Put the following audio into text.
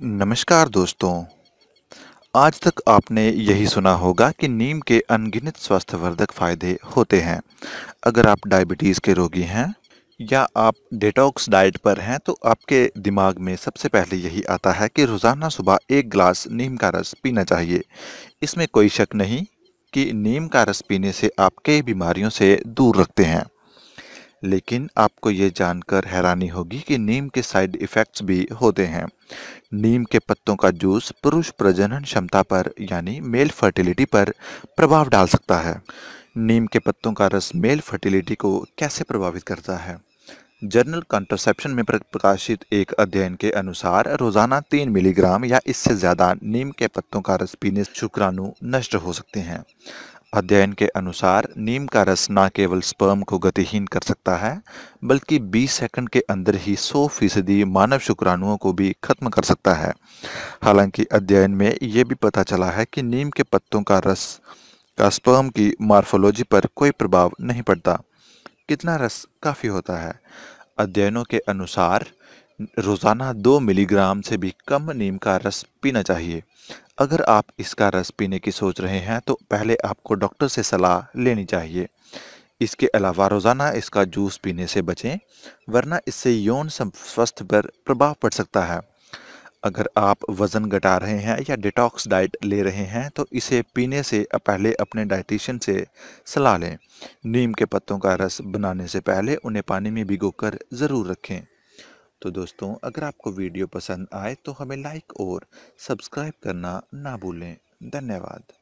नमस्कार दोस्तों आज तक आपने यही सुना होगा कि नीम के अनगिनत स्वास्थ्यवर्धक फ़ायदे होते हैं अगर आप डायबिटीज़ के रोगी हैं या आप डिटॉक्स डाइट पर हैं तो आपके दिमाग में सबसे पहले यही आता है कि रोज़ाना सुबह एक गिलास नीम का रस पीना चाहिए इसमें कोई शक नहीं कि नीम का रस पीने से आप कई बीमारियों से दूर रखते हैं लेकिन आपको ये जानकर हैरानी होगी कि नीम के साइड इफ़ेक्ट्स भी होते हैं नीम के पत्तों का जूस पुरुष प्रजनन क्षमता पर यानी मेल फर्टिलिटी पर प्रभाव डाल सकता है नीम के पत्तों का रस मेल फर्टिलिटी को कैसे प्रभावित करता है जर्नल कॉन्ट्रसेप्शन में प्रकाशित एक अध्ययन के अनुसार रोजाना तीन मिलीग्राम या इससे ज़्यादा नीम के पत्तों का रस पीने शुक्राणु नष्ट हो सकते हैं अध्ययन के अनुसार नीम का रस न केवल स्पर्म को गतिहीन कर सकता है बल्कि 20 सेकंड के अंदर ही 100 फीसदी मानव शुक्राणुओं को भी खत्म कर सकता है हालांकि अध्ययन में यह भी पता चला है कि नीम के पत्तों का रस का स्पर्म की मार्फोलॉजी पर कोई प्रभाव नहीं पड़ता कितना रस काफ़ी होता है अध्ययनों के अनुसार रोज़ाना दो मिलीग्राम से भी कम नीम का रस पीना चाहिए अगर आप इसका रस पीने की सोच रहे हैं तो पहले आपको डॉक्टर से सलाह लेनी चाहिए इसके अलावा रोज़ाना इसका जूस पीने से बचें वरना इससे यौन स्वास्थ्य पर प्रभाव पड़ सकता है अगर आप वज़न घटा रहे हैं या डिटॉक्स डाइट ले रहे हैं तो इसे पीने से पहले अपने डाइटिशियन से सलाह लें नीम के पत्तों का रस बनाने से पहले उन्हें पानी में भिगोकर ज़रूर रखें तो दोस्तों अगर आपको वीडियो पसंद आए तो हमें लाइक और सब्सक्राइब करना ना भूलें धन्यवाद